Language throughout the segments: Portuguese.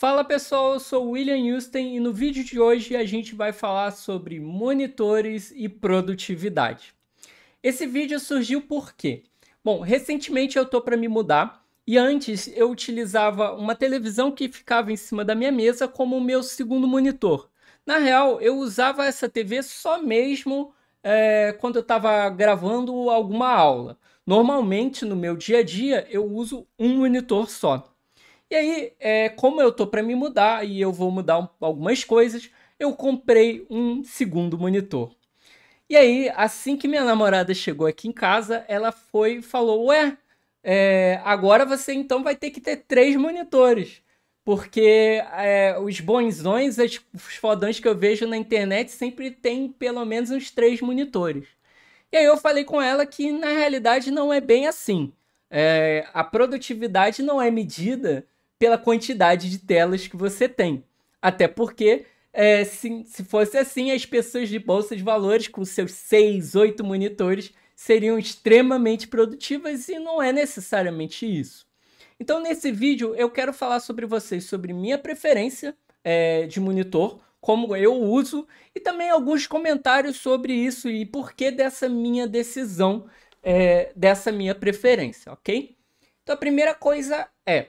Fala pessoal, eu sou William Houston e no vídeo de hoje a gente vai falar sobre monitores e produtividade. Esse vídeo surgiu por quê? Bom, recentemente eu tô para me mudar e antes eu utilizava uma televisão que ficava em cima da minha mesa como meu segundo monitor. Na real, eu usava essa TV só mesmo é, quando eu estava gravando alguma aula. Normalmente no meu dia a dia eu uso um monitor só. E aí, é, como eu tô para me mudar e eu vou mudar algumas coisas, eu comprei um segundo monitor. E aí, assim que minha namorada chegou aqui em casa, ela foi e falou: Ué, é, agora você então vai ter que ter três monitores. Porque é, os bonzões, os fodões que eu vejo na internet sempre tem pelo menos uns três monitores. E aí eu falei com ela que na realidade não é bem assim. É, a produtividade não é medida pela quantidade de telas que você tem. Até porque, é, se, se fosse assim, as pessoas de bolsa de valores com seus seis, oito monitores seriam extremamente produtivas e não é necessariamente isso. Então, nesse vídeo, eu quero falar sobre vocês, sobre minha preferência é, de monitor, como eu uso, e também alguns comentários sobre isso e por que dessa minha decisão, é, dessa minha preferência, ok? Então, a primeira coisa é,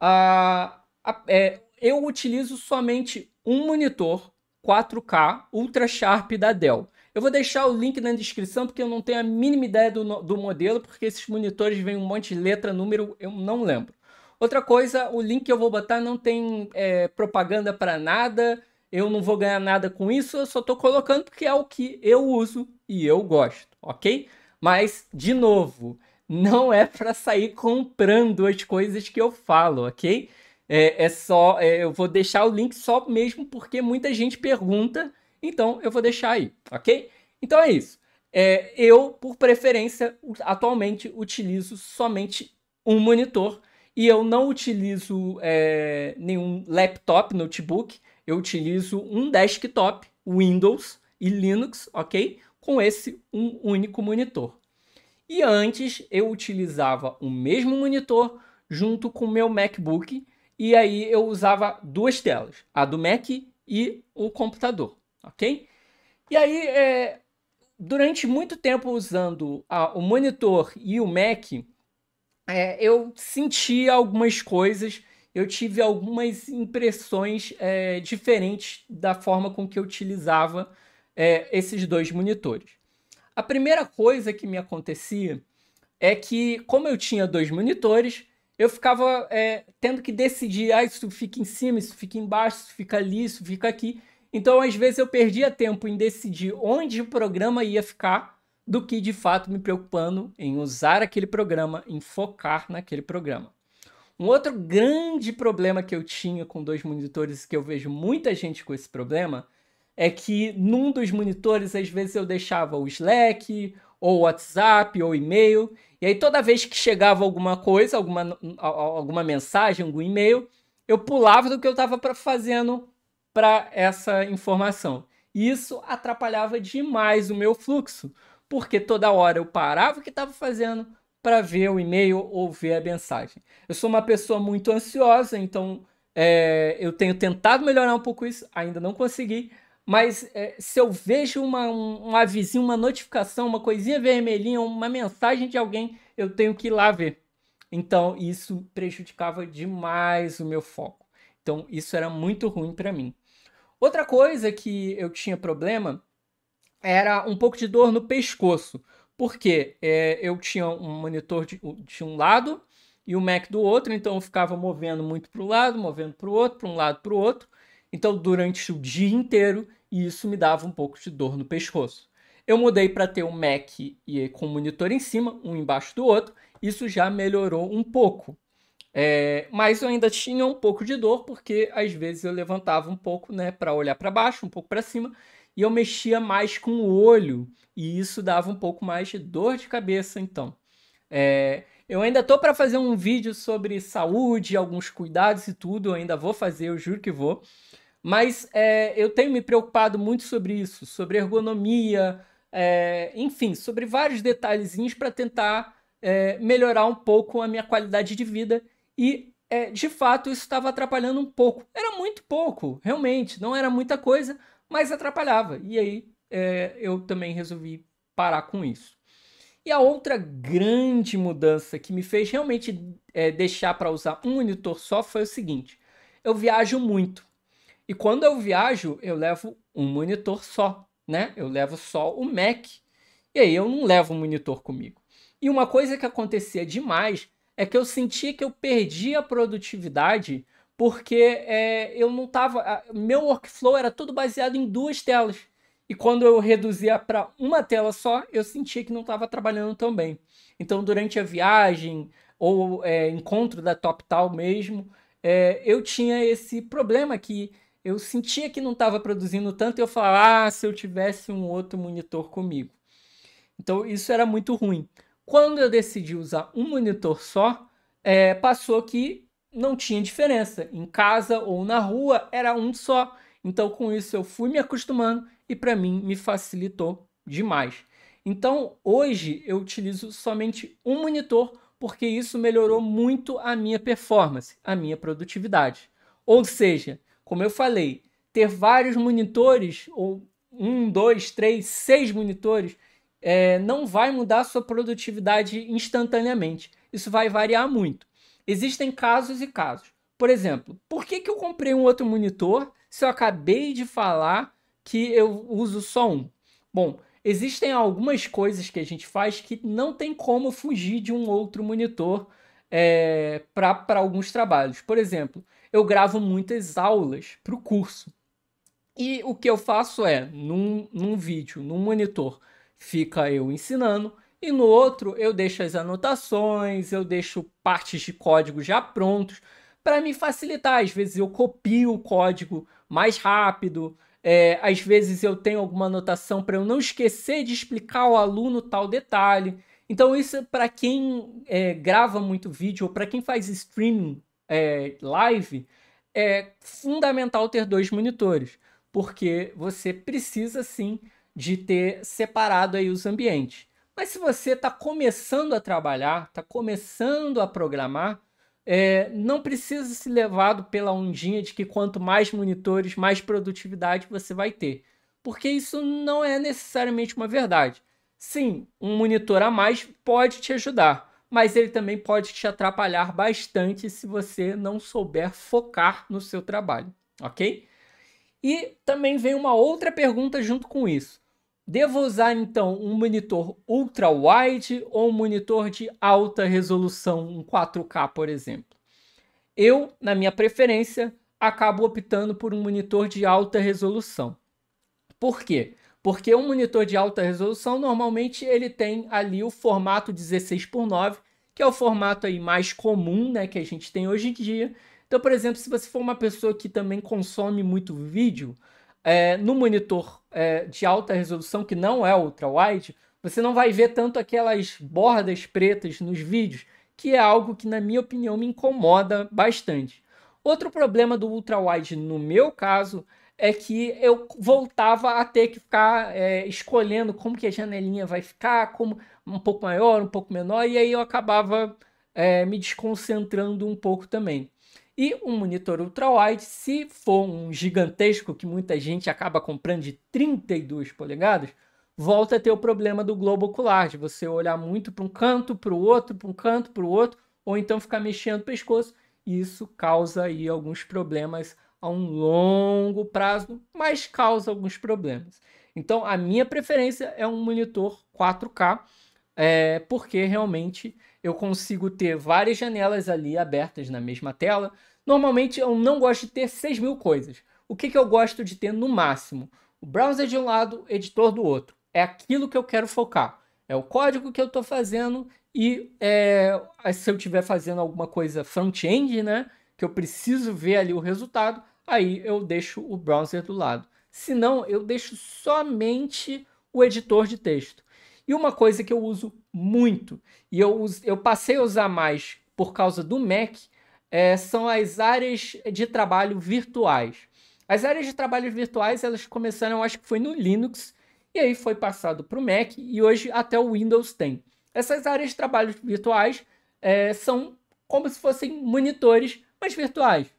a, a, é, eu utilizo somente um monitor 4K Ultra Sharp da Dell. Eu vou deixar o link na descrição porque eu não tenho a mínima ideia do, do modelo, porque esses monitores vêm um monte de letra, número, eu não lembro. Outra coisa, o link que eu vou botar não tem é, propaganda para nada, eu não vou ganhar nada com isso, eu só estou colocando porque é o que eu uso e eu gosto, ok? Mas, de novo, não é para sair comprando as coisas que eu falo, ok? É, é só, é, eu vou deixar o link só mesmo porque muita gente pergunta, então eu vou deixar aí, ok? Então é isso. É, eu, por preferência, atualmente utilizo somente um monitor e eu não utilizo é, nenhum laptop, notebook. Eu utilizo um desktop, Windows e Linux, ok? Com esse um único monitor. E antes eu utilizava o mesmo monitor junto com o meu MacBook e aí eu usava duas telas, a do Mac e o computador, ok? E aí, é, durante muito tempo usando a, o monitor e o Mac, é, eu senti algumas coisas, eu tive algumas impressões é, diferentes da forma com que eu utilizava é, esses dois monitores. A primeira coisa que me acontecia é que, como eu tinha dois monitores, eu ficava é, tendo que decidir, ah, isso fica em cima, isso fica embaixo, isso fica ali, isso fica aqui. Então, às vezes, eu perdia tempo em decidir onde o programa ia ficar, do que de fato me preocupando em usar aquele programa, em focar naquele programa. Um outro grande problema que eu tinha com dois monitores, que eu vejo muita gente com esse problema, é que num dos monitores, às vezes, eu deixava o Slack, ou WhatsApp, ou e-mail. E aí, toda vez que chegava alguma coisa, alguma, alguma mensagem, algum e-mail, eu pulava do que eu estava fazendo para essa informação. E isso atrapalhava demais o meu fluxo, porque toda hora eu parava o que estava fazendo para ver o e-mail ou ver a mensagem. Eu sou uma pessoa muito ansiosa, então é, eu tenho tentado melhorar um pouco isso, ainda não consegui, mas é, se eu vejo uma, um, um avisinho, uma notificação, uma coisinha vermelhinha, uma mensagem de alguém, eu tenho que ir lá ver. Então, isso prejudicava demais o meu foco. Então, isso era muito ruim para mim. Outra coisa que eu tinha problema era um pouco de dor no pescoço, porque é, eu tinha um monitor de, de, um lado e o Mac do outro, então eu ficava movendo muito para o lado, movendo para o outro, para um lado para o outro, então, durante o dia inteiro, isso me dava um pouco de dor no pescoço. Eu mudei para ter um Mac e com o monitor em cima, um embaixo do outro. Isso já melhorou um pouco. É, mas eu ainda tinha um pouco de dor, porque às vezes eu levantava um pouco, né, para olhar para baixo, um pouco para cima, e eu mexia mais com o olho, e isso dava um pouco mais de dor de cabeça, então. É, eu ainda tô para fazer um vídeo sobre saúde, alguns cuidados e tudo, eu ainda vou fazer, eu juro que vou. Mas é, eu tenho me preocupado muito sobre isso, sobre ergonomia, é, enfim, sobre vários detalhezinhos para tentar é, melhorar um pouco a minha qualidade de vida. E, é, de fato, isso estava atrapalhando um pouco. Era muito pouco, realmente, não era muita coisa, mas atrapalhava. E aí é, eu também resolvi parar com isso. E a outra grande mudança que me fez realmente é, deixar para usar um monitor só foi o seguinte: eu viajo muito. E quando eu viajo, eu levo um monitor só, né? Eu levo só o Mac. E aí eu não levo o monitor comigo. E uma coisa que acontecia demais é que eu sentia que eu perdia a produtividade porque é, eu não tava. Meu workflow era todo baseado em duas telas. E quando eu reduzia para uma tela só, eu sentia que não estava trabalhando tão bem. Então, durante a viagem ou é, encontro da top tal mesmo, é, eu tinha esse problema que eu sentia que não estava produzindo tanto e eu falava, ah, se eu tivesse um outro monitor comigo. Então isso era muito ruim. Quando eu decidi usar um monitor só, é, passou que não tinha diferença. Em casa ou na rua era um só. Então com isso eu fui me acostumando e para mim me facilitou demais. Então hoje eu utilizo somente um monitor porque isso melhorou muito a minha performance, a minha produtividade. Ou seja, como eu falei, ter vários monitores, ou um, dois, três, seis monitores, é, não vai mudar a sua produtividade instantaneamente. Isso vai variar muito. Existem casos e casos. Por exemplo, por que, que eu comprei um outro monitor se eu acabei de falar que eu uso só um? Bom, existem algumas coisas que a gente faz que não tem como fugir de um outro monitor é, para alguns trabalhos. Por exemplo, eu gravo muitas aulas para o curso. E o que eu faço é, num, num vídeo, num monitor, fica eu ensinando, e no outro eu deixo as anotações, eu deixo partes de código já prontos para me facilitar. Às vezes eu copio o código mais rápido, é, às vezes eu tenho alguma anotação para eu não esquecer de explicar ao aluno tal detalhe. Então, isso é para quem é, grava muito vídeo ou para quem faz streaming é, live, é fundamental ter dois monitores, porque você precisa sim de ter separado aí os ambientes. Mas se você está começando a trabalhar, está começando a programar, é, não precisa se levado pela ondinha de que quanto mais monitores, mais produtividade você vai ter, porque isso não é necessariamente uma verdade. Sim, um monitor a mais pode te ajudar, mas ele também pode te atrapalhar bastante se você não souber focar no seu trabalho, ok? E também vem uma outra pergunta junto com isso. Devo usar então um monitor ultra wide ou um monitor de alta resolução, um 4K, por exemplo? Eu, na minha preferência, acabo optando por um monitor de alta resolução. Por quê? Porque um monitor de alta resolução normalmente ele tem ali o formato 16 por 9, que é o formato aí mais comum, né, que a gente tem hoje em dia. Então, por exemplo, se você for uma pessoa que também consome muito vídeo, é, no monitor é, de alta resolução, que não é ultra-wide, você não vai ver tanto aquelas bordas pretas nos vídeos, que é algo que, na minha opinião, me incomoda bastante. Outro problema do ultra-wide, no meu caso, é que eu voltava a ter que ficar é, escolhendo como que a janelinha vai ficar, como um pouco maior, um pouco menor, e aí eu acabava é, me desconcentrando um pouco também. E um monitor ultrawide, se for um gigantesco que muita gente acaba comprando de 32 polegadas, volta a ter o problema do globo ocular, de você olhar muito para um canto, para o outro, para um canto, para o outro, ou então ficar mexendo o pescoço, e isso causa aí alguns problemas a um longo prazo, mas causa alguns problemas. Então, a minha preferência é um monitor 4K, é, porque realmente eu consigo ter várias janelas ali abertas na mesma tela. Normalmente, eu não gosto de ter 6 mil coisas. O que, que eu gosto de ter no máximo? O browser de um lado, editor do outro. É aquilo que eu quero focar. É o código que eu estou fazendo e é, se eu estiver fazendo alguma coisa front-end, né? Que eu preciso ver ali o resultado, aí eu deixo o browser do lado. Se não, eu deixo somente o editor de texto. E uma coisa que eu uso muito, e eu, uso, eu passei a usar mais por causa do Mac, é, são as áreas de trabalho virtuais. As áreas de trabalho virtuais, elas começaram, acho que foi no Linux, e aí foi passado para o Mac, e hoje até o Windows tem. Essas áreas de trabalho virtuais é, são como se fossem monitores, mas virtuais.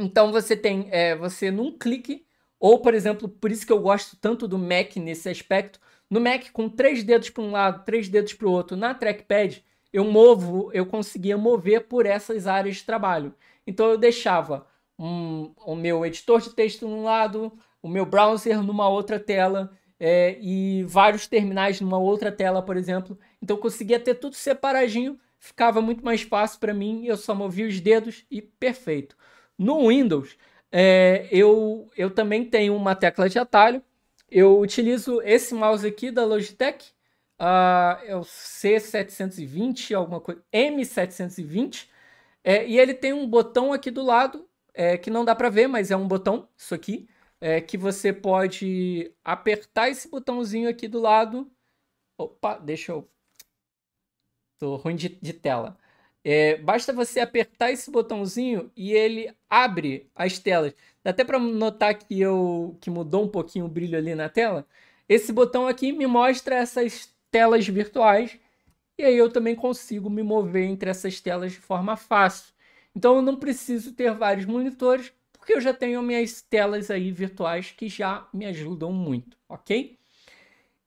Então você tem, é, você num clique, ou por exemplo, por isso que eu gosto tanto do Mac nesse aspecto, no Mac com três dedos para um lado, três dedos para o outro, na trackpad, eu movo, eu conseguia mover por essas áreas de trabalho. Então eu deixava um, o meu editor de texto num lado, o meu browser numa outra tela é, e vários terminais numa outra tela, por exemplo. Então eu conseguia ter tudo separadinho, ficava muito mais fácil para mim, eu só movia os dedos e perfeito. No Windows, é, eu, eu também tenho uma tecla de atalho. Eu utilizo esse mouse aqui da Logitech, uh, é o C720, alguma coisa, M720, é, e ele tem um botão aqui do lado, é, que não dá para ver, mas é um botão, isso aqui, é, que você pode apertar esse botãozinho aqui do lado. Opa, deixa eu. Tô ruim de, de tela. É, basta você apertar esse botãozinho e ele abre as telas. Dá até para notar que eu que mudou um pouquinho o brilho ali na tela. Esse botão aqui me mostra essas telas virtuais e aí eu também consigo me mover entre essas telas de forma fácil. Então eu não preciso ter vários monitores porque eu já tenho minhas telas aí virtuais que já me ajudam muito, ok?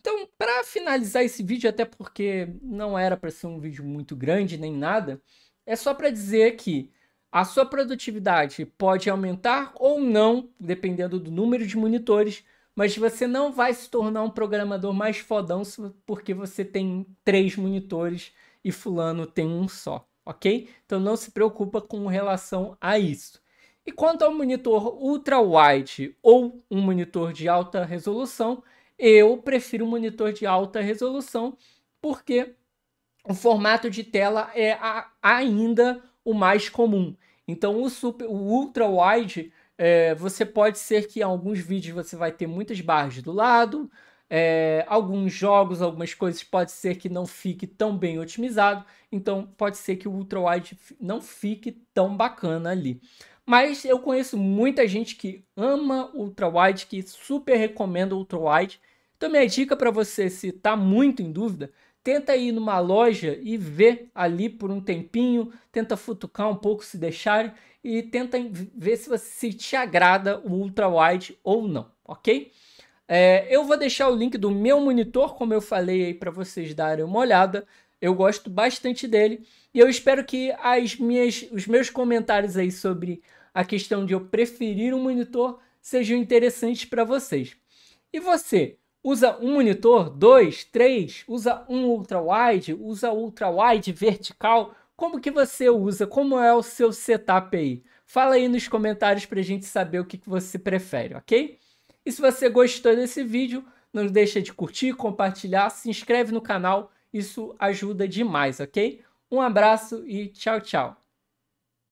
Então, para finalizar esse vídeo, até porque não era para ser um vídeo muito grande nem nada, é só para dizer que a sua produtividade pode aumentar ou não, dependendo do número de monitores, mas você não vai se tornar um programador mais fodão porque você tem três monitores e fulano tem um só, ok? Então não se preocupa com relação a isso. E quanto ao monitor ultra-wide ou um monitor de alta resolução, eu prefiro um monitor de alta resolução porque o formato de tela é a, ainda o mais comum. Então o, super, o ultra wide é, você pode ser que em alguns vídeos você vai ter muitas barras do lado, é, alguns jogos, algumas coisas pode ser que não fique tão bem otimizado, então pode ser que o ultra wide não fique tão bacana ali. Mas eu conheço muita gente que ama ultra wide, que super recomenda ultra wide também a dica para você, se está muito em dúvida, tenta ir numa loja e ver ali por um tempinho, tenta futucar um pouco se deixarem e tenta ver se, você, se te agrada o ultra wide ou não, ok? É, eu vou deixar o link do meu monitor, como eu falei aí para vocês darem uma olhada. Eu gosto bastante dele e eu espero que as minhas, os meus comentários aí sobre a questão de eu preferir um monitor sejam interessantes para vocês. E você, usa um monitor, dois, três, usa um ultra-wide, usa ultra-wide vertical. Como que você usa? Como é o seu setup aí? Fala aí nos comentários para a gente saber o que, que você prefere, ok? E se você gostou desse vídeo, não deixa de curtir, compartilhar, se inscreve no canal, isso ajuda demais, ok? Um abraço e tchau, tchau!